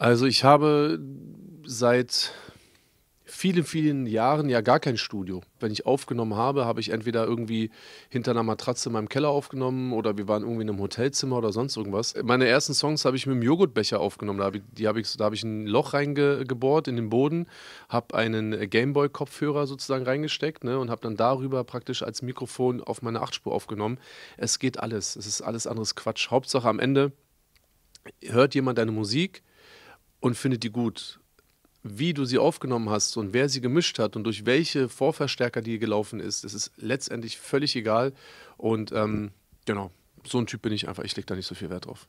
Also ich habe seit vielen, vielen Jahren ja gar kein Studio. Wenn ich aufgenommen habe, habe ich entweder irgendwie hinter einer Matratze in meinem Keller aufgenommen oder wir waren irgendwie in einem Hotelzimmer oder sonst irgendwas. Meine ersten Songs habe ich mit einem Joghurtbecher aufgenommen. Da habe ich, die habe ich, da habe ich ein Loch reingebohrt in den Boden, habe einen Gameboy-Kopfhörer sozusagen reingesteckt ne, und habe dann darüber praktisch als Mikrofon auf meine Achtspur aufgenommen. Es geht alles. Es ist alles anderes Quatsch. Hauptsache am Ende hört jemand deine Musik und findet die gut. Wie du sie aufgenommen hast und wer sie gemischt hat und durch welche Vorverstärker die gelaufen ist, das ist letztendlich völlig egal. Und ähm, genau, so ein Typ bin ich einfach. Ich lege da nicht so viel Wert drauf.